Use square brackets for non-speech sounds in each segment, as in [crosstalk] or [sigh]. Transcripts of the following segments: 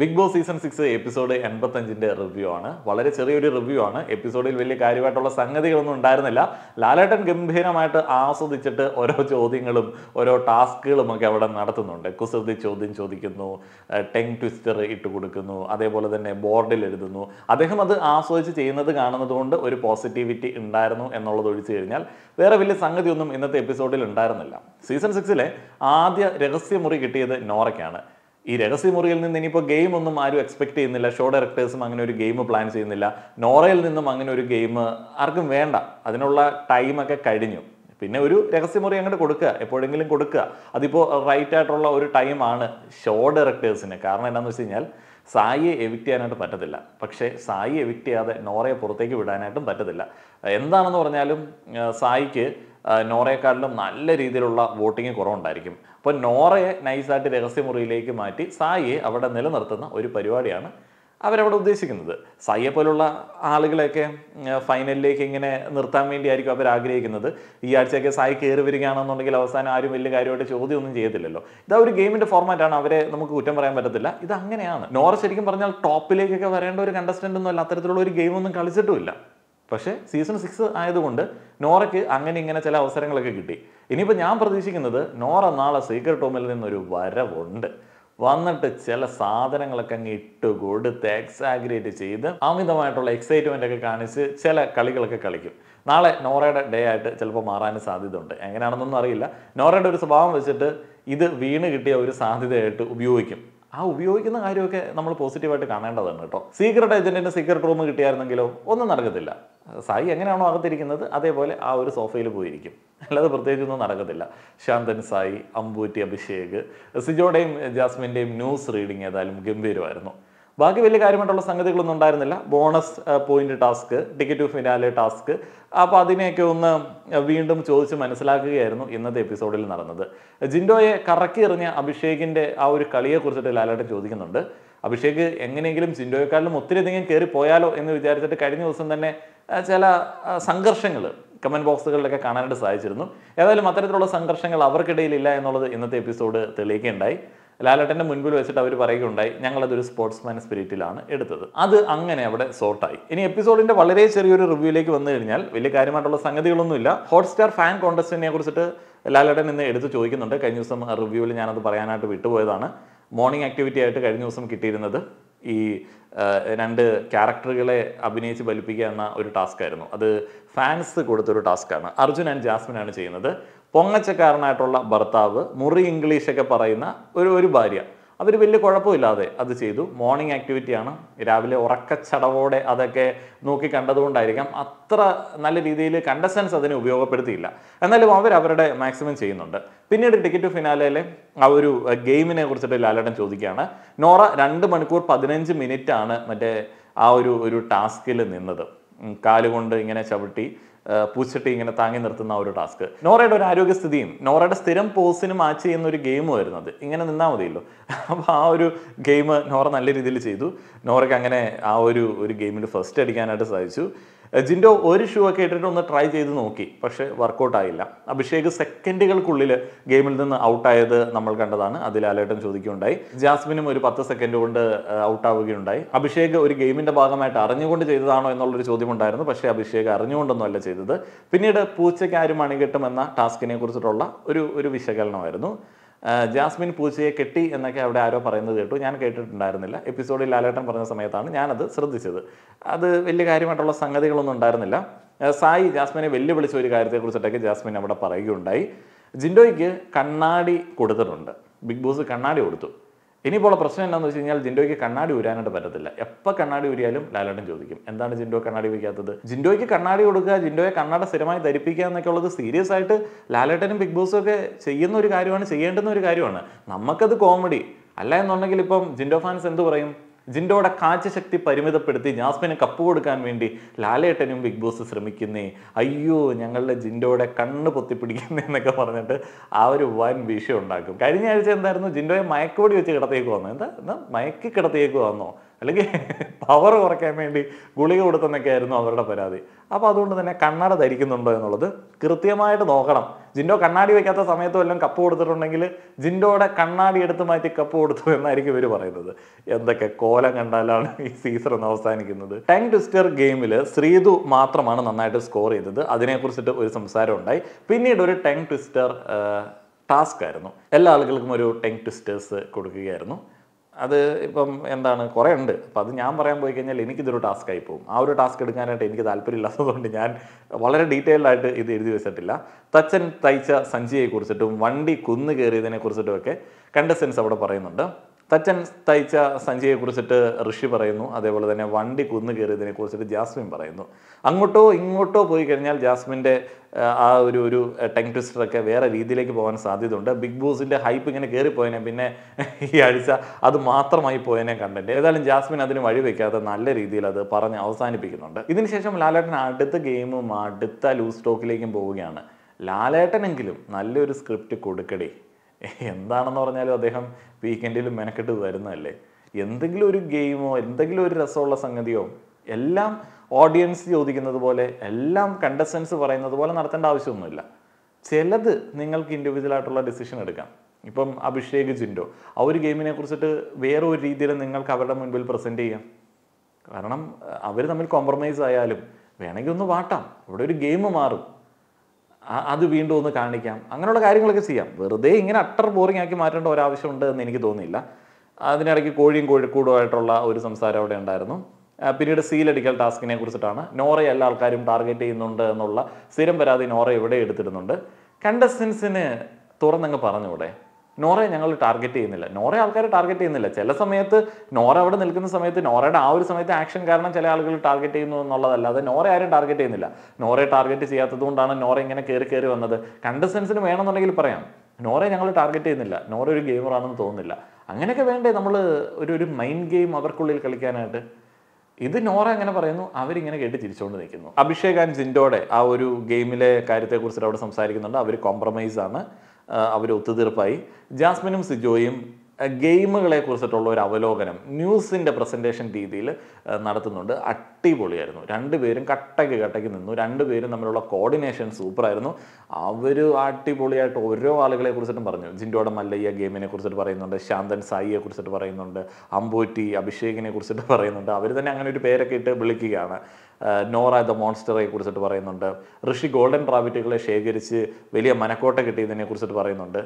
big Boss season six episode എൺപത്തഞ്ചിൻ്റെ review ആണ് വളരെ ചെറിയൊരു റിവ്യൂ ആണ് എപ്പിസോഡിൽ വലിയ കാര്യമായിട്ടുള്ള സംഗതികളൊന്നും ഉണ്ടായിരുന്നില്ല ലാലേട്ടൻ ഗംഭീരമായിട്ട് ആസ്വദിച്ചിട്ട് ഓരോ ചോദ്യങ്ങളും ഓരോ ടാസ്കുകളും ഒക്കെ അവിടെ നടത്തുന്നുണ്ട് കുസൃതി ചോദ്യം ചോദിക്കുന്നു ടെങ് ട്വിസ്റ്റർ ഇട്ട് കൊടുക്കുന്നു അതേപോലെ തന്നെ ബോർഡിൽ എഴുതുന്നു അദ്ദേഹം അത് ആസ്വദിച്ച് ചെയ്യുന്നത് കാണുന്നതുകൊണ്ട് ഒരു പോസിറ്റിവിറ്റി ഉണ്ടായിരുന്നു എന്നുള്ളത് ഒഴിച്ചു കഴിഞ്ഞാൽ വേറെ വലിയ സംഗതിയൊന്നും ഇന്നത്തെ എപ്പിസോഡിൽ ഉണ്ടായിരുന്നില്ല സീസൺ സിക്സിലെ ആദ്യ രഹസ്യമുറി കിട്ടിയത് നോറയ്ക്കാണ് ഈ രഹസ്യമുറിയിൽ നിന്ന് ഇനിയിപ്പോൾ ഗെയിം ഒന്നും ആരും എക്സ്പെക്ട് ചെയ്യുന്നില്ല ഷോ ഡയറക്ടേഴ്സും അങ്ങനെ ഒരു ഗെയിം പ്ലാൻ ചെയ്യുന്നില്ല നോറയിൽ നിന്നും അങ്ങനെ ഒരു ഗെയിം ആർക്കും വേണ്ട അതിനുള്ള ടൈമൊക്കെ കഴിഞ്ഞു പിന്നെ ഒരു രഹസ്യമുറി അങ്ങോട്ട് കൊടുക്കുക എപ്പോഴെങ്കിലും കൊടുക്കുക അതിപ്പോൾ റൈറ്റ് ആയിട്ടുള്ള ഒരു ടൈമാണ് ഷോ ഡയറക്ടേഴ്സിന് കാരണം എന്താണെന്ന് വെച്ച് കഴിഞ്ഞാൽ സായിയെ എവിക്റ്റ് ചെയ്യാനായിട്ട് പറ്റത്തില്ല പക്ഷേ സായി എവിക്റ്റ് ചെയ്യാതെ നോറയെ പുറത്തേക്ക് വിടാനായിട്ടും പറ്റത്തില്ല എന്താണെന്ന് പറഞ്ഞാലും സായിക്ക് നോറയെക്കാട്ടിലും നല്ല രീതിയിലുള്ള വോട്ടിംഗ് കുറവുണ്ടായിരിക്കും അപ്പോൾ നോറയെ നൈസായിട്ട് രഹസ്യമുറിയിലേക്ക് മാറ്റി സായിയെ അവിടെ നിലനിർത്തുന്ന ഒരു പരിപാടിയാണ് അവരവിടെ ഉദ്ദേശിക്കുന്നത് സായിയെ പോലുള്ള ആളുകളെയൊക്കെ ഫൈനലിലേക്ക് ഇങ്ങനെ നിർത്താൻ വേണ്ടിയായിരിക്കും അവർ ആഗ്രഹിക്കുന്നത് ഈ ആഴ്ചയൊക്കെ സായി കയറി വരികയാണെന്നുണ്ടെങ്കിൽ അവസാനം ആരും വലിയ കാര്യമായിട്ട് ചോദ്യമൊന്നും ചെയ്യത്തില്ലല്ലോ ഇതാ ഒരു ഗെയിമിന്റെ ഫോർമാറ്റാണ് അവരെ നമുക്ക് കുറ്റം പറയാൻ പറ്റത്തില്ല ഇത് അങ്ങനെയാണ് നോറ ശരിക്കും പറഞ്ഞാൽ ടോപ്പിലേക്കൊക്കെ വരേണ്ട ഒരു കണ്ടസ്റ്റൻ്റ് ഒന്നും അല്ല അത്തരത്തിലുള്ള ഒരു ഗെയിമൊന്നും കളിച്ചിട്ടുമില്ല പക്ഷേ സീസൺ സിക്സ് ആയതുകൊണ്ട് നോറയ്ക്ക് അങ്ങനെ ഇങ്ങനെ ചില അവസരങ്ങളൊക്കെ കിട്ടി ഇനിയിപ്പോൾ ഞാൻ പ്രതീക്ഷിക്കുന്നത് നോറ നാളെ സീക്രട്ട് ടോമിൽ നിന്നൊരു വരവുണ്ട് വന്നിട്ട് ചില സാധനങ്ങളൊക്കെ അങ്ങ് ഇട്ട് കൊടുത്ത് എക്സാഗ്രേറ്റ് ചെയ്ത് അമിതമായിട്ടുള്ള എക്സൈറ്റ്മെൻ്റ് ഒക്കെ കാണിച്ച് ചില കളികളൊക്കെ കളിക്കും നാളെ നോറയുടെ ഡേ ആയിട്ട് ചിലപ്പോൾ മാറാൻ സാധ്യതയുണ്ട് എങ്ങനെയാണെന്നൊന്നും അറിയില്ല നോറയുടെ ഒരു സ്വഭാവം വെച്ചിട്ട് ഇത് വീണ് കിട്ടിയ ഒരു സാധ്യതയായിട്ട് ഉപയോഗിക്കും ആ ഉപയോഗിക്കുന്ന കാര്യമൊക്കെ നമ്മൾ പോസിറ്റീവായിട്ട് കാണേണ്ടതാണ് കേട്ടോ സീക്രട്ട് ഏജൻറ്റിൻ്റെ സീക്രട്ട് റൂം കിട്ടിയായിരുന്നെങ്കിലോ ഒന്നും നടക്കത്തില്ല സായി എങ്ങനെയാണോ അകത്തിരിക്കുന്നത് അതേപോലെ ആ ഒരു സോഫയിൽ പോയിരിക്കും അല്ലാതെ പ്രത്യേകിച്ചൊന്നും നടക്കത്തില്ല ശാന്തൻ സായി അമ്പൂറ്റി അഭിഷേക് സിജോടെയും ജാസ്മിൻ്റെയും ന്യൂസ് റീഡിങ് ഏതായാലും ഗംഭീരമായിരുന്നു ബാക്കി വലിയ കാര്യമായിട്ടുള്ള സംഗതികളൊന്നും ഉണ്ടായിരുന്നില്ല bonus point task ticket to finale task അപ്പോൾ അതിനെയൊക്കെ ഒന്ന് വീണ്ടും ചോദിച്ച് മനസ്സിലാക്കുകയായിരുന്നു ഇന്നത്തെ എപ്പിസോഡിൽ നടന്നത് ജിൻഡോയെ കറക്കി എറിഞ്ഞ അഭിഷേകിൻ്റെ ആ ഒരു കളിയെക്കുറിച്ചിട്ട് ലാലേട്ടൻ ചോദിക്കുന്നുണ്ട് അഭിഷേക് എങ്ങനെയെങ്കിലും സിൻഡോയെക്കാളിലും ഒത്തിരിയധികം കയറി പോയാലോ എന്ന് വിചാരിച്ചിട്ട് കഴിഞ്ഞ ദിവസം തന്നെ ചില സംഘർഷങ്ങൾ കമൻറ്റ് ബോക്സുകളിലൊക്കെ കാണാനായിട്ട് സാധിച്ചിരുന്നു ഏതായാലും അത്തരത്തിലുള്ള സംഘർഷങ്ങൾ അവർക്കിടയിലില്ല എന്നുള്ളത് ഇന്നത്തെ എപ്പിസോഡ് തെളിയിക്കുകയുണ്ടായി ലാലട്ടൻ്റെ മുൻപിൽ വെച്ചിട്ട് അവർ പറയുകയുണ്ടായി ഞങ്ങളതൊരു സ്പോർട്സ്മാൻ സ്പിരിറ്റിലാണ് എടുത്തത് അത് അങ്ങനെ അവിടെ സോർട്ടായി ഇനി എപ്പിസോഡിന്റെ വളരെ ചെറിയൊരു റിവ്യൂയിലേക്ക് വന്നു കഴിഞ്ഞാൽ വലിയ കാര്യമായിട്ടുള്ള സംഗതികളൊന്നുമില്ല ഹോട്ട്സ്റ്റാർ ഫാൻ കോൺടെസ്റ്റിനെ കുറിച്ചിട്ട് ലാലട്ടൻ ഇന്ന് എടുത്ത് ചോദിക്കുന്നുണ്ട് കഴിഞ്ഞ ദിവസം റിവ്യൂവിൽ ഞാനത് പറയാനായിട്ട് വിട്ടുപോയതാണ് മോർണിംഗ് ആക്ടിവിറ്റി ആയിട്ട് കഴിഞ്ഞ ദിവസം കിട്ടിയിരുന്നത് ഈ രണ്ട് ക്യാരക്ടറുകളെ അഭിനയിച്ച് ഫലിപ്പിക്കുക എന്ന ഒരു ടാസ്ക് ആയിരുന്നു അത് ഫാൻസ് കൊടുത്തൊരു ടാസ്ക്കാണ് അർജുൻ ആൻഡ് ജാസ്മിൻ ആണ് ചെയ്യുന്നത് പൊങ്ങച്ചക്കാരനായിട്ടുള്ള ഭർത്താവ് മുറി ഇംഗ്ലീഷൊക്കെ പറയുന്ന ഒരു ഒരു ഭാര്യ അവർ വലിയ കുഴപ്പമില്ലാതെ അത് ചെയ്തു മോർണിംഗ് ആക്ടിവിറ്റിയാണ് രാവിലെ ഉറക്കച്ചടവോടെ അതൊക്കെ നോക്കി കണ്ടതുകൊണ്ടായിരിക്കാം അത്ര നല്ല രീതിയിൽ കണ്ടസ്റ്റൻസ് അതിനെ ഉപയോഗപ്പെടുത്തിയില്ല എന്നാലും അവർ അവരുടെ മാക്സിമം ചെയ്യുന്നുണ്ട് പിന്നീട് ടിക്കറ്റ് ഫിനാലയിലെ ആ ഒരു ഗെയിമിനെ കുറിച്ചിട്ട് ലാലടൻ ചോദിക്കുകയാണ് നോറ രണ്ട് മണിക്കൂർ പതിനഞ്ച് മിനിറ്റ് ആണ് മറ്റേ ആ ഒരു ഒരു ടാസ്കിൽ നിന്നത് കാലുകൊണ്ട് ഇങ്ങനെ ചവിട്ടി പൂച്ചട്ടി ഇങ്ങനെ താങ്ങി നിർത്തുന്ന ഒരു ടാസ്ക് നോറയുടെ ഒരു ആരോഗ്യസ്ഥിതിയും നോറയുടെ സ്ഥിരം പോസിന് മാച്ച് ചെയ്യുന്ന ഒരു ഗെയിം വരുന്നത് ഇങ്ങനെ നിന്നാൽ മതിയല്ലോ [laughs] അപ്പോൾ ആ ഒരു ഗെയിം നോറ നല്ല രീതിയിൽ ചെയ്തു നോറയ്ക്ക് അങ്ങനെ ആ ഒരു ഒരു ഗെയിമിൽ ഫസ്റ്റ് അടിക്കാനായിട്ട് സാധിച്ചു ജിൻഡോ ഒരു ഷൂ ഒക്കെ ഇട്ടിട്ട് ഒന്ന് ട്രൈ ചെയ്ത് നോക്കി പക്ഷെ വർക്കൗട്ട് ആയില്ല അഭിഷേക് സെക്കൻഡുകൾക്കുള്ളിൽ ഗെയിമിൽ നിന്ന് ഔട്ടായത് നമ്മൾ കണ്ടതാണ് അതിൽ അലേട്ടൻ ചോദിക്കുകയുണ്ടായി ജാസ്മിനും ഒരു പത്ത് സെക്കൻഡ് കൊണ്ട് ഔട്ടാവുകയുണ്ടായി അഭിഷേക് ഒരു ഗെയിമിന്റെ ഭാഗമായിട്ട് അറിഞ്ഞുകൊണ്ട് ചെയ്തതാണോ എന്നുള്ളൊരു ചോദ്യം ഉണ്ടായിരുന്നു പക്ഷേ അഭിഷേക് അറിഞ്ഞുകൊണ്ടൊന്നുമല്ല ചെയ്തത് പിന്നീട് പൂച്ചയ്ക്ക് ആരും അണികെട്ടും എന്ന ടാസ്കിനെ കുറിച്ചിട്ടുള്ള ഒരു ഒരു വിശകലനമായിരുന്നു ജാസ്മിൻ പൂച്ചയെ കെട്ടി എന്നൊക്കെ അവിടെ ആരോ പറയുന്നത് കേട്ടു ഞാൻ കേട്ടിട്ടുണ്ടായിരുന്നില്ല എപ്പിസോഡിൽ ലാലേട്ടൻ പറഞ്ഞ സമയത്താണ് ഞാനത് ശ്രദ്ധിച്ചത് അത് വലിയ കാര്യമായിട്ടുള്ള സംഗതികളൊന്നും ഉണ്ടായിരുന്നില്ല സായി ജാസ്മിനെ വെല്ലുവിളിച്ച ഒരു കാര്യത്തെക്കുറിച്ചിട്ടൊക്കെ ജാസ്മിൻ അവിടെ പറയുകയുണ്ടായി ജിൻഡോയ്ക്ക് കണ്ണാടി കൊടുത്തിട്ടുണ്ട് ബിഗ് ബോസ് കണ്ണാടി കൊടുത്തു ഇനിയിപ്പോൾ പ്രശ്നം എന്താണെന്ന് വെച്ച് കഴിഞ്ഞാൽ ജിൻഡോയ്ക്ക് കണ്ണാടി ഉരാനായിട്ട് പറ്റത്തില്ല എപ്പോൾ കണ്ണാടി ഉരിയാലും ലാലേട്ടൻ ചോദിക്കും എന്താണ് ജിൻഡോ കണ്ണാടി വയ്ക്കാത്തത് ജിൻഡോയ്ക്ക് കണ്ണാടി കൊടുക്കുക ജിൻഡോയെ കണ്ണാട സ്ഥിരമായി ധരിപ്പിക്കുക എന്നൊക്കെ ഉള്ളത് സീരിയസ് ആയിട്ട് ലാലേട്ടനും ബിഗ് ബോസും ഒക്കെ ചെയ്യുന്ന ഒരു കാര്യമാണ് ചെയ്യേണ്ടുന്ന ഒരു കാര്യമാണ് നമുക്കത് കോമഡി അല്ല എന്നുണ്ടെങ്കിൽ ഇപ്പം ജിൻഡോ ഫാൻസ് എന്ത് പറയും ജിൻഡോയുടെ കാഴ്ചശക്തി പരിമിതപ്പെടുത്തി ജാസ്മിന് കപ്പ് കൊടുക്കാൻ വേണ്ടി ലാലേട്ടനും ബിഗ് ബോസ് ശ്രമിക്കുന്നേ അയ്യോ ഞങ്ങളുടെ ജിൻഡോടെ കണ്ണ് പൊത്തിപ്പിടിക്കുന്നേ എന്നൊക്കെ പറഞ്ഞിട്ട് ആ ഒരു വൻ വിഷയം ഉണ്ടാക്കും കഴിഞ്ഞ ആഴ്ച എന്തായിരുന്നു ജിൻഡോയെ മയക്കോടി വെച്ച് കിടത്തേക്ക് വന്നു എന്താ എന്താ മയക്കി കിടത്തേക്ക് വന്നോ അല്ലെങ്കിൽ പവർ കുറയ്ക്കാൻ വേണ്ടി ഗുളിക കൊടുത്തെന്നൊക്കെ ആയിരുന്നു അവരുടെ പരാതി അപ്പോൾ അതുകൊണ്ട് തന്നെ കണ്ണട ധരിക്കുന്നുണ്ടോ എന്നുള്ളത് കൃത്യമായിട്ട് നോക്കണം ജിൻഡോ കണ്ണാടി വയ്ക്കാത്ത സമയത്തോ എല്ലാം കപ്പ് കൊടുത്തിട്ടുണ്ടെങ്കിൽ ജിൻഡോയുടെ കണ്ണാടി എടുത്ത് മാറ്റി കപ്പ് കൊടുത്തു എന്നായിരിക്കും ഇവർ പറയുന്നത് എന്തൊക്കെ കോലം കണ്ടാലാണ് ഈ സീസൺ ഒന്ന് അവസാനിക്കുന്നത് ടങ് ട്വിസ്റ്റർ ഗെയിമിൽ ശ്രീതു മാത്രമാണ് നന്നായിട്ട് സ്കോർ ചെയ്തത് അതിനെക്കുറിച്ചിട്ട് ഒരു സംസാരം ഉണ്ടായി പിന്നീട് ഒരു ടങ് ട്വിസ്റ്റർ ടാസ്ക് ആയിരുന്നു എല്ലാ ആളുകൾക്കും ഒരു ടെങ് ട്വിസ്റ്റേഴ്സ് കൊടുക്കുകയായിരുന്നു അത് ഇപ്പം എന്താണ് കുറേ ഉണ്ട് അപ്പം അത് ഞാൻ പറയാൻ പോയി കഴിഞ്ഞാൽ എനിക്കിതൊരു ടാസ്ക് ആയി പോകും ആ ഒരു ടാസ്ക് എടുക്കാനായിട്ട് എനിക്ക് താല്പര്യമില്ലാത്തതുകൊണ്ട് ഞാൻ വളരെ ഡീറ്റെയിൽഡ് ആയിട്ട് ഇത് എഴുതി വെച്ചിട്ടില്ല തച്ചൻ തയ്ച്ച സഞ്ചിയെക്കുറിച്ചിട്ടും വണ്ടി കുന്നു കയറിയതിനെക്കുറിച്ചിട്ടും ഒക്കെ കണ്ടസൻസ് അവിടെ പറയുന്നുണ്ട് തച്ചൻ തയ്ച്ച കുറിച്ചിട്ട് ഋഷി പറയുന്നു അതേപോലെ തന്നെ വണ്ടി കുന്നു കയറിയതിനെ കുറിച്ചിട്ട് ജാസ്മിൻ പറയുന്നു അങ്ങോട്ടോ ഇങ്ങോട്ടോ പോയി കഴിഞ്ഞാൽ ജാസ്മിൻ്റെ ആ ഒരു ഒരു ടെങ് ട്വിസ്റ്ററൊക്കെ വേറെ രീതിയിലേക്ക് പോകാൻ സാധ്യതയുണ്ട് ബിഗ് ബോസിൻ്റെ ഹൈപ്പ് ഇങ്ങനെ കയറിപ്പോയനെ പിന്നെ ഈ ആഴ്ച അത് മാത്രമായി പോയനെ കണ്ടന്റ് ഏതായാലും ജാസ്മിൻ അതിന് വഴിവെക്കാതെ നല്ല രീതിയിൽ അത് പറഞ്ഞ് അവസാനിപ്പിക്കുന്നുണ്ട് ഇതിനുശേഷം ലാലേട്ടൻ അടുത്ത ഗെയിമും അടുത്ത ലൂസ് ടോക്കിലേക്കും പോവുകയാണ് ലാലേട്ടനെങ്കിലും നല്ലൊരു സ്ക്രിപ്റ്റ് കൊടുക്കടേ എന്താണെന്ന് പറഞ്ഞാലും അദ്ദേഹം വീക്കെൻഡിൽ മെനക്കെട്ട് തരുന്നതല്ലേ എന്തെങ്കിലും ഒരു ഗെയിമോ എന്തെങ്കിലും ഒരു രസമുള്ള സംഗതിയോ എല്ലാം ഓഡിയൻസ് ചോദിക്കുന്നത് പോലെ എല്ലാം കണ്ടസ്റ്റൻസ് പറയുന്നത് പോലെ നടത്തേണ്ട ആവശ്യമൊന്നുമില്ല ചിലത് നിങ്ങൾക്ക് ഇൻഡിവിജ്വൽ ആയിട്ടുള്ള ഡിസിഷൻ എടുക്കാം ഇപ്പം അഭിഷേക് ജിൻഡോ ആ ഒരു ഗെയിമിനെ കുറിച്ചിട്ട് വേറെ ഒരു രീതിയിൽ നിങ്ങൾക്ക് അവരുടെ മുൻപിൽ പ്രസൻറ്റ് ചെയ്യാം കാരണം അവർ തമ്മിൽ കോംപ്രമൈസ് ആയാലും വേണമെങ്കിൽ ഒന്ന് വാട്ടാം ഇവിടെ ഒരു ഗെയിം മാറും അത് വീണ്ടും ഒന്ന് കാണിക്കാം അങ്ങനെയുള്ള കാര്യങ്ങളൊക്കെ ചെയ്യാം വെറുതെ ഇങ്ങനെ അട്ടർ ബോറിംഗ് ആക്കി മാറ്റേണ്ട ഒരാവശ്യമുണ്ട് എന്ന് എനിക്ക് തോന്നിയില്ല അതിനിടയ്ക്ക് കോഴിയും കോഴിക്കോടുമായിട്ടുള്ള ഒരു സംസാരം അവിടെ ഉണ്ടായിരുന്നു പിന്നീട് സീലടിക്കൽ ടാസ്കിനെ കുറിച്ചിട്ടാണ് നോറ എല്ലാ ആൾക്കാരും ടാർഗറ്റ് ചെയ്യുന്നുണ്ട് എന്നുള്ള സ്ഥിരം പരാതി നോറ ഇവിടെ എടുത്തിരുന്നുണ്ട് കണ്ടസ്റ്റൻസിന് തുറന്നങ്ങ് പറഞ്ഞുകൂടെ നോറയെ ഞങ്ങൾ ടാർഗറ്റ് ചെയ്യുന്നില്ല നോറയെ ആൾക്കാർ ടാർഗറ്റ് ചെയ്യുന്നില്ല ചില സമയത്ത് നോറ അവിടെ നിൽക്കുന്ന സമയത്ത് നോറയുടെ ആ ഒരു സമയത്ത് ആക്ഷൻ കാരണം ചില ആളുകൾ ടാർഗറ്റ് ചെയ്യുന്നു എന്നുള്ളതല്ലാതെ നോറ ആരും ടാർഗറ്റ് ചെയ്യുന്നില്ല നോറയെ ടാർഗറ്റ് ചെയ്യാത്തതുകൊണ്ടാണ് നോറ ഇങ്ങനെ കയറി കയറി വന്നത് കണ്ടസ്റ്റൻസിന് വേണമെന്നുണ്ടെങ്കിൽ പറയാം നോറയെ ഞങ്ങൾ ടാർഗറ്റ് ചെയ്യുന്നില്ല നോറ ഒരു ഗെയിമറാണെന്ന് തോന്നുന്നില്ല അങ്ങനെയൊക്കെ വേണ്ടേ നമ്മൾ ഒരു ഒരു മൈൻഡ് ഗെയിം അവർക്കുള്ളിൽ കളിക്കാനായിട്ട് ഇത് നോറ അങ്ങനെ പറയുന്നു അവരിങ്ങനെ കേട്ട് ചിരിച്ചുകൊണ്ട് നിൽക്കുന്നു അഭിഷേക് ആൻഡ് ജിൻഡോടെ ആ ഒരു ഗെയിമിലെ കാര്യത്തെക്കുറിച്ചിട്ട് അവിടെ സംസാരിക്കുന്നുണ്ട് അവർ കോംപ്രമൈസ് ആണ് അവർ ഒത്തുതീർപ്പായി ജാസ്മിനും സിജോയും ഗെയിമുകളെ കുറിച്ചിട്ടുള്ള ഒരു അവലോകനം ന്യൂസിൻ്റെ പ്രസൻറ്റേഷൻ രീതിയിൽ നടത്തുന്നുണ്ട് അടിപൊളിയായിരുന്നു രണ്ടുപേരും കട്ടയ്ക്ക് കട്ടയ്ക്ക് നിന്നു രണ്ടുപേരും തമ്മിലുള്ള കോർഡിനേഷൻ സൂപ്പറായിരുന്നു അവർ അടിപൊളിയായിട്ട് ഓരോ ആളുകളെ കുറിച്ചിട്ടും പറഞ്ഞു ജിൻഡോടെ മല്ലയ്യ ഗെയിമിനെ കുറിച്ചിട്ട് പറയുന്നുണ്ട് ശാന്തൻ സായിയെ കുറിച്ചിട്ട് പറയുന്നുണ്ട് അമ്പൂറ്റി അഭിഷേകിനെ കുറിച്ചിട്ട് പറയുന്നുണ്ട് അവർ തന്നെ അങ്ങനെ ഒരു പേരൊക്കെ ഇട്ട് വിളിക്കുകയാണ് നോറ ദ മോൺസ്റ്ററെ കുറിച്ചിട്ട് പറയുന്നുണ്ട് ഋഷി ഗോൾഡൻ പ്രാവിറ്റുകളെ ശേഖരിച്ച് വലിയ മനക്കോട്ട കിട്ടിയതിനെ കുറിച്ചിട്ട് പറയുന്നുണ്ട്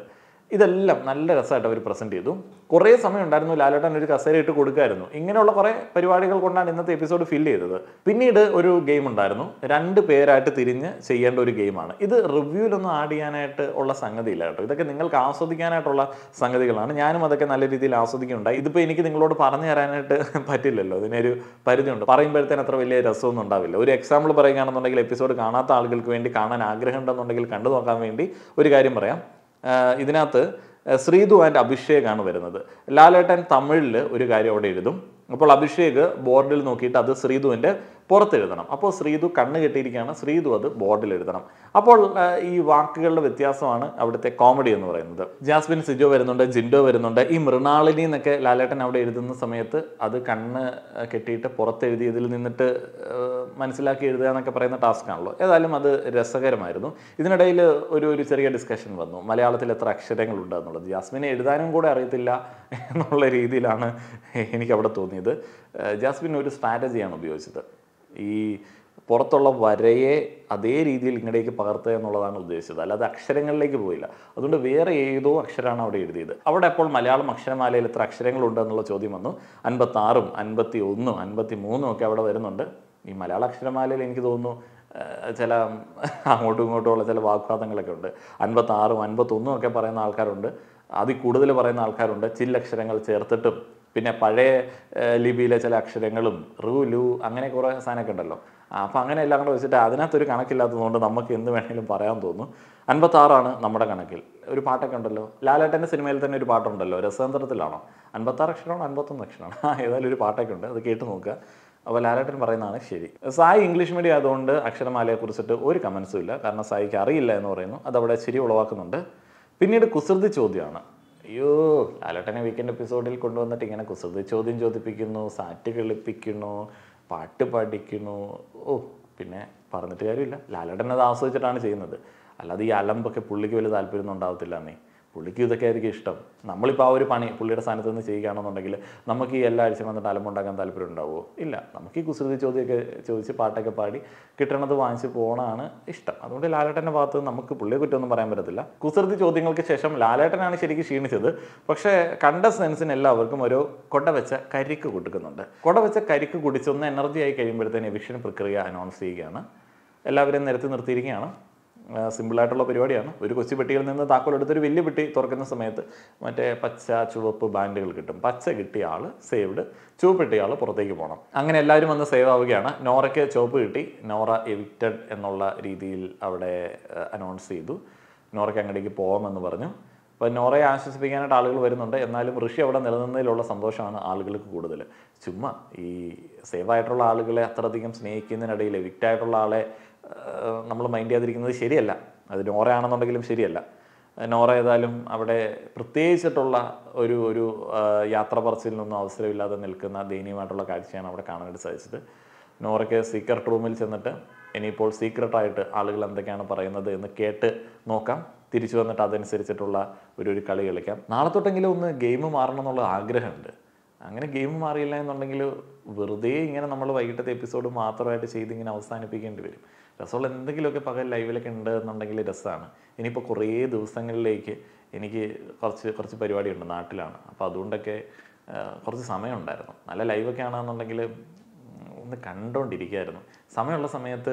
ഇതെല്ലാം നല്ല രസമായിട്ട് അവർ പ്രസൻറ്റ് ചെയ്തു കുറേ സമയം ഉണ്ടായിരുന്നു ലാലേട്ടൻ ഒരു കസേരയിട്ട് കൊടുക്കായിരുന്നു ഇങ്ങനെയുള്ള കുറേ പരിപാടികൾ കൊണ്ടാണ് ഇന്നത്തെ എപ്പിസോഡ് ഫില്ല് ചെയ്തത് പിന്നീട് ഒരു ഗെയിം ഉണ്ടായിരുന്നു രണ്ട് പേരായിട്ട് തിരിഞ്ഞ് ചെയ്യേണ്ട ഒരു ഗെയിമാണ് ഇത് റിവ്യൂവിലൊന്നും ആഡ് ചെയ്യാനായിട്ട് ഉള്ള സംഗതിയില്ല കേട്ടോ ഇതൊക്കെ നിങ്ങൾക്ക് ആസ്വദിക്കാനായിട്ടുള്ള സംഗതികളാണ് ഞാനും അതൊക്കെ നല്ല രീതിയിൽ ആസ്വദിക്കുന്നുണ്ടായി ഇതിപ്പോൾ എനിക്ക് നിങ്ങളോട് പറഞ്ഞു തരാനായിട്ട് പറ്റില്ലല്ലോ ഇതിനൊരു പരിധിയുണ്ട് പറയുമ്പോഴത്തേന് അത്ര വലിയ രസമൊന്നും ഉണ്ടാവില്ല ഒരു എക്സാമ്പിൾ പറയുകയാണെന്നുണ്ടെങ്കിൽ എപ്പിസോഡ് കാണാത്ത ആളുകൾക്ക് വേണ്ടി കാണാൻ ആഗ്രഹം ഉണ്ടെന്നുണ്ടെങ്കിൽ കണ്ടു നോക്കാൻ വേണ്ടി ഒരു കാര്യം പറയാം ഇതിനകത്ത് ശ്രീതു ആൻഡ് അഭിഷേകാണ് വരുന്നത് ലാലേട്ടൻ തമിഴിൽ ഒരു കാര്യം അവിടെ എഴുതും അപ്പോൾ അഭിഷേക് ബോർഡിൽ നോക്കിയിട്ട് അത് ശ്രീധുവിൻ്റെ പുറത്ത് എഴുതണം അപ്പോൾ ശ്രീതു കണ്ണ് കെട്ടിയിരിക്കുകയാണ് ശ്രീതു അത് ബോർഡിൽ എഴുതണം അപ്പോൾ ഈ വാക്കുകളുടെ വ്യത്യാസമാണ് അവിടുത്തെ കോമഡി എന്ന് പറയുന്നത് ജാസ്മിൻ സിജോ വരുന്നുണ്ട് ജിൻഡോ വരുന്നുണ്ട് ഈ മൃണാളിനി എന്നൊക്കെ ലാലേട്ടൻ അവിടെ എഴുതുന്ന സമയത്ത് അത് കണ്ണ് കെട്ടിയിട്ട് പുറത്തെഴുതിയതിൽ നിന്നിട്ട് മനസ്സിലാക്കി എഴുതുക എന്നൊക്കെ പറയുന്ന ടാസ്ക് ആണല്ലോ ഏതായാലും അത് രസകരമായിരുന്നു ഇതിനിടയിൽ ഒരു ഒരു ചെറിയ ഡിസ്കഷൻ വന്നു മലയാളത്തിൽ എത്ര അക്ഷരങ്ങളുണ്ട് എന്നുള്ളത് ജാസ്മിനെ എഴുതാനും കൂടെ അറിയത്തില്ല എന്നുള്ള രീതിയിലാണ് എനിക്ക് അവിടെ തോന്നിയത് ജാസ്മിൻ ഒരു സ്ട്രാറ്റജിയാണ് ഉപയോഗിച്ചത് ഈ പുറത്തുള്ള വരയെ അതേ രീതിയിൽ ഇങ്ങടേക്ക് പകർത്തുക എന്നുള്ളതാണ് ഉദ്ദേശിച്ചത് അല്ലാതെ അക്ഷരങ്ങളിലേക്ക് പോയില്ല അതുകൊണ്ട് വേറെ ഏതോ അക്ഷരമാണ് അവിടെ എഴുതിയത് അവിടെ അപ്പോൾ മലയാളം അക്ഷരമാലയിൽ എത്ര അക്ഷരങ്ങളുണ്ട് എന്നുള്ള ചോദ്യം വന്നു ആറും അൻപത്തി ഒന്നും അൻപത്തി മൂന്നും ഒക്കെ അവിടെ വരുന്നുണ്ട് ഈ മലയാള അക്ഷരമാലയിൽ എനിക്ക് തോന്നുന്നു ചില അങ്ങോട്ടും ഇങ്ങോട്ടുമുള്ള ചില വാഗ്വാദങ്ങളൊക്കെ ഉണ്ട് അൻപത്താറും അൻപത്തൊന്നും ഒക്കെ പറയുന്ന ആൾക്കാരുണ്ട് അതിൽ കൂടുതൽ പറയുന്ന ആൾക്കാരുണ്ട് ചില്ലക്ഷരങ്ങൾ ചേർത്തിട്ടും പിന്നെ പഴയ ലിപിയിലെ ചില അക്ഷരങ്ങളും റു ലു അങ്ങനെ കുറേ സാധനമൊക്കെ ഉണ്ടല്ലോ അപ്പോൾ അങ്ങനെ എല്ലാം കൂടെ വെച്ചിട്ട് അതിനകത്തൊരു കണക്കില്ലാത്തതുകൊണ്ട് നമുക്ക് എന്ത് വേണമെങ്കിലും പറയാൻ തോന്നും അൻപത്താറാണ് നമ്മുടെ കണക്കിൽ ഒരു പാട്ടൊക്കെ ഉണ്ടല്ലോ ലാലേട്ടൻ്റെ സിനിമയിൽ തന്നെ ഒരു പാട്ടുണ്ടല്ലോ രസതന്ത്രത്തിലാണോ അൻപത്താറ് അക്ഷരമാണോ അൻപത്തൊന്ന് അക്ഷരമാണോ [laughs] ഏതായാലും ഒരു പാട്ടൊക്കെ ഉണ്ട് അത് കേട്ട് നോക്കുക അപ്പോൾ ലാലേട്ടൻ പറയുന്നതാണ് ശരി സായി ഇംഗ്ലീഷ് മീഡിയം ആയതുകൊണ്ട് അക്ഷരമാലയെ കുറിച്ചിട്ട് ഒരു കമൻസും ഇല്ല കാരണം സായിക്ക് അറിയില്ല എന്ന് പറയുന്നു അതവിടെ ശരി ഉളവാക്കുന്നുണ്ട് പിന്നീട് കുസൃതി ചോദ്യമാണ് അയ്യോ ലാലട്ടനെ വീക്കെൻഡ് എപ്പിസോഡിൽ കൊണ്ടുവന്നിട്ട് ഇങ്ങനെ കുസൃതി ചോദ്യം ചോദിപ്പിക്കുന്നു സാറ്റ് കളിപ്പിക്കുന്നു പാട്ട് പാടിക്കുന്നു ഓ പിന്നെ പറഞ്ഞിട്ട് കാര്യമില്ല ലാലടനെ അത് ആസ്വദിച്ചിട്ടാണ് ചെയ്യുന്നത് അല്ലാതെ ഈ അലമ്പൊക്കെ പുള്ളിക്ക് വലിയ താല്പര്യമൊന്നും ഉണ്ടാവത്തില്ല നീ പുള്ളിക്ക് ഇതൊക്കെ ആയിരിക്കും ഇഷ്ടം നമ്മളിപ്പോൾ ആ ഒരു പണി പുള്ളിയുടെ സ്ഥാനത്ത് നിന്ന് ചെയ്യുകയാണെന്നുണ്ടെങ്കിൽ നമുക്ക് ഈ എല്ലാ ആഴ്ചയും വന്നിട്ട് അലമ്പുണ്ടാക്കാൻ താല്പര്യം ഉണ്ടാവുമോ ഇല്ല നമുക്ക് ഈ കുസൃതി ചോദ്യമൊക്കെ ചോദിച്ച് പാട്ടൊക്കെ പാടി കിട്ടണത് വാങ്ങിച്ച് പോകണമാണ് ഇഷ്ടം അതുകൊണ്ട് ലാലേട്ടൻ്റെ ഭാഗത്ത് നമുക്ക് പുള്ളിയെ കുറ്റമൊന്നും പറയാൻ പറ്റത്തില്ല കുസൃതി ചോദ്യങ്ങൾക്ക് ശേഷം ലാലേട്ടനാണ് ശരിക്കും ക്ഷീണിച്ചത് പക്ഷേ കണ്ട സെൻസിന് എല്ലാവർക്കും ഒരു കൊട വെച്ച കരിക്ക് കൊടുക്കുന്നുണ്ട് കൊട വെച്ച കരിക്ക് കുടിച്ചൊന്ന് എനർജി ആയി കഴിയുമ്പോഴത്തേന് വിഷൻ പ്രക്രിയ അനൗൺസ് ചെയ്യുകയാണ് എല്ലാവരെയും നിരത്തി നിർത്തിയിരിക്കുകയാണ് സിമ്പിളായിട്ടുള്ള പരിപാടിയാണ് ഒരു കൊച്ചു പെട്ടിയിൽ നിന്ന് താക്കോൽ എടുത്തൊരു വലിയ പെട്ടി തുറക്കുന്ന സമയത്ത് മറ്റേ പച്ച ചുവപ്പ് ബാൻഡുകൾ കിട്ടും പച്ച കിട്ടിയ ആൾ സേവ്ഡ് ചുവപ്പ് കിട്ടിയ ആൾ പുറത്തേക്ക് പോകണം അങ്ങനെ എല്ലാവരും വന്ന് സേവ് ആവുകയാണ് നോറയ്ക്ക് ചുവപ്പ് കിട്ടി നോറ എവിക്റ്റഡ് എന്നുള്ള രീതിയിൽ അവിടെ അനൗൺസ് ചെയ്തു നോറയ്ക്ക് അങ്ങോട്ടേക്ക് പോകാമെന്ന് പറഞ്ഞു അപ്പോൾ നോറയെ ആശ്വസിപ്പിക്കാനായിട്ട് ആളുകൾ വരുന്നുണ്ട് എന്നാലും ഋഷി അവിടെ നിലനിന്നതിലുള്ള സന്തോഷമാണ് ആളുകൾക്ക് കൂടുതൽ ചുമ്മാ ഈ സേവായിട്ടുള്ള ആളുകളെ അത്രയധികം സ്നേഹിക്കുന്നതിനിടയിൽ എവിക്റ്റായിട്ടുള്ള ആളെ നമ്മൾ മൈൻഡ് ചെയ്യാതിരിക്കുന്നത് ശരിയല്ല അത് നോറയാണെന്നുണ്ടെങ്കിലും ശരിയല്ല നോറ ഏതായാലും അവിടെ പ്രത്യേകിച്ചിട്ടുള്ള ഒരു ഒരു യാത്ര നിന്നും അവസരമില്ലാതെ നിൽക്കുന്ന ദയനീയമായിട്ടുള്ള കാഴ്ചയാണ് അവിടെ കാണാനായിട്ട് സാധിച്ചത് നോറയ്ക്ക് സീക്രട്ട് റൂമിൽ ചെന്നിട്ട് ഇനിയിപ്പോൾ സീക്രട്ടായിട്ട് ആളുകൾ എന്തൊക്കെയാണ് പറയുന്നത് എന്ന് കേട്ട് നോക്കാം തിരിച്ചു വന്നിട്ട് അതനുസരിച്ചിട്ടുള്ള ഒരു ഒരു കളി കളിക്കാം നാളെ തൊട്ടെങ്കിലും ഒന്ന് ഗെയിം മാറണം എന്നുള്ള ആഗ്രഹമുണ്ട് അങ്ങനെ ഗെയിം മാറിയില്ല എന്നുണ്ടെങ്കിൽ വെറുതെ ഇങ്ങനെ നമ്മൾ വൈകിട്ടത്തെ എപ്പിസോഡ് മാത്രമായിട്ട് ചെയ്ത് ഇങ്ങനെ അവസാനിപ്പിക്കേണ്ടി വരും രസമുള്ള എന്തെങ്കിലുമൊക്കെ പകൽ ലൈവിലൊക്കെ ഉണ്ട് എന്നുണ്ടെങ്കിൽ രസമാണ് ഇനിയിപ്പോൾ കുറേ ദിവസങ്ങളിലേക്ക് എനിക്ക് കുറച്ച് കുറച്ച് പരിപാടിയുണ്ട് നാട്ടിലാണ് അപ്പോൾ അതുകൊണ്ടൊക്കെ കുറച്ച് സമയമുണ്ടായിരുന്നു നല്ല ലൈവൊക്കെ ആണെന്നുണ്ടെങ്കിൽ ഒന്ന് കണ്ടുകൊണ്ടിരിക്കുകയായിരുന്നു സമയമുള്ള സമയത്ത്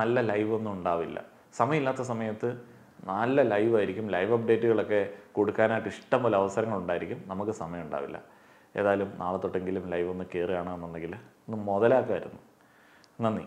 നല്ല ലൈവ് ഒന്നും ഉണ്ടാവില്ല സമയമില്ലാത്ത സമയത്ത് നല്ല ലൈവ് ലൈവ് അപ്ഡേറ്റുകളൊക്കെ കൊടുക്കാനായിട്ട് ഇഷ്ടം പോലെ അവസരങ്ങളുണ്ടായിരിക്കും നമുക്ക് സമയം ഉണ്ടാവില്ല ഏതായാലും നാളെ തൊട്ടെങ്കിലും ലൈവ് ഒന്ന് കയറുകയാണെന്നുണ്ടെങ്കിൽ ഒന്ന് മുതലാക്കുമായിരുന്നു നന്ദി